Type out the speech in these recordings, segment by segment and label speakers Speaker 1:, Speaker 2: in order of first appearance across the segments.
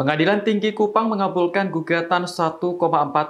Speaker 1: Pengadilan Tinggi Kupang mengabulkan gugatan 1,4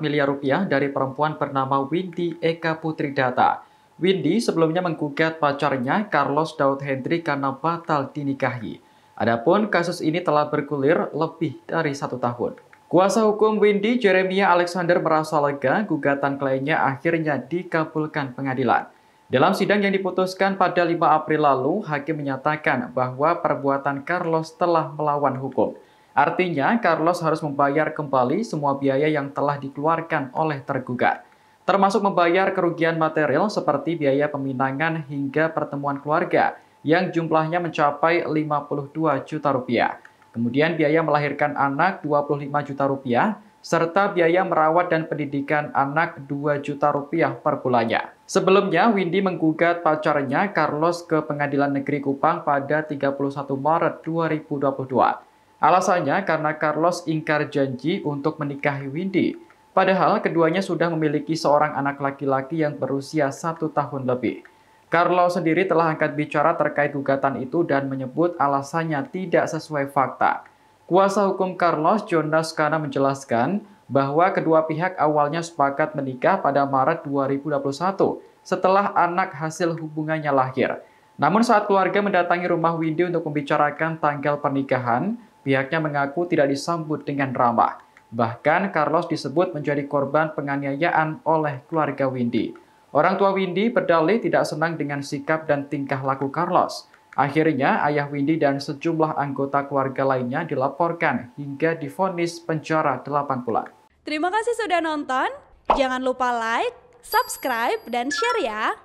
Speaker 1: miliar rupiah dari perempuan bernama Windy Eka Putri Data. Windy sebelumnya menggugat pacarnya Carlos Daud Hendri karena batal dinikahi. Adapun kasus ini telah bergulir lebih dari satu tahun. Kuasa hukum Windy, Jeremia Alexander merasa lega gugatan kliennya akhirnya dikabulkan pengadilan. Dalam sidang yang diputuskan pada 5 April lalu, hakim menyatakan bahwa perbuatan Carlos telah melawan hukum. Artinya, Carlos harus membayar kembali semua biaya yang telah dikeluarkan oleh tergugat, termasuk membayar kerugian material seperti biaya peminangan hingga pertemuan keluarga yang jumlahnya mencapai 52 juta rupiah. Kemudian biaya melahirkan anak 25 juta rupiah, serta biaya merawat dan pendidikan anak 2 juta rupiah per bulannya. Sebelumnya, Windy menggugat pacarnya Carlos ke Pengadilan Negeri Kupang pada 31 Maret 2022. Alasannya karena Carlos ingkar janji untuk menikahi Windy, padahal keduanya sudah memiliki seorang anak laki-laki yang berusia satu tahun lebih. Carlos sendiri telah angkat bicara terkait gugatan itu dan menyebut alasannya tidak sesuai fakta. Kuasa hukum Carlos, Jonas Kana menjelaskan bahwa kedua pihak awalnya sepakat menikah pada Maret 2021 setelah anak hasil hubungannya lahir. Namun saat keluarga mendatangi rumah Windy untuk membicarakan tanggal pernikahan, Pihaknya mengaku tidak disambut dengan ramah. Bahkan Carlos disebut menjadi korban penganiayaan oleh keluarga Windy. Orang tua Windy berdalih tidak senang dengan sikap dan tingkah laku Carlos. Akhirnya, ayah Windy dan sejumlah anggota keluarga lainnya dilaporkan hingga difonis penjara 8 bulan. Terima kasih sudah nonton. Jangan lupa like, subscribe, dan share ya.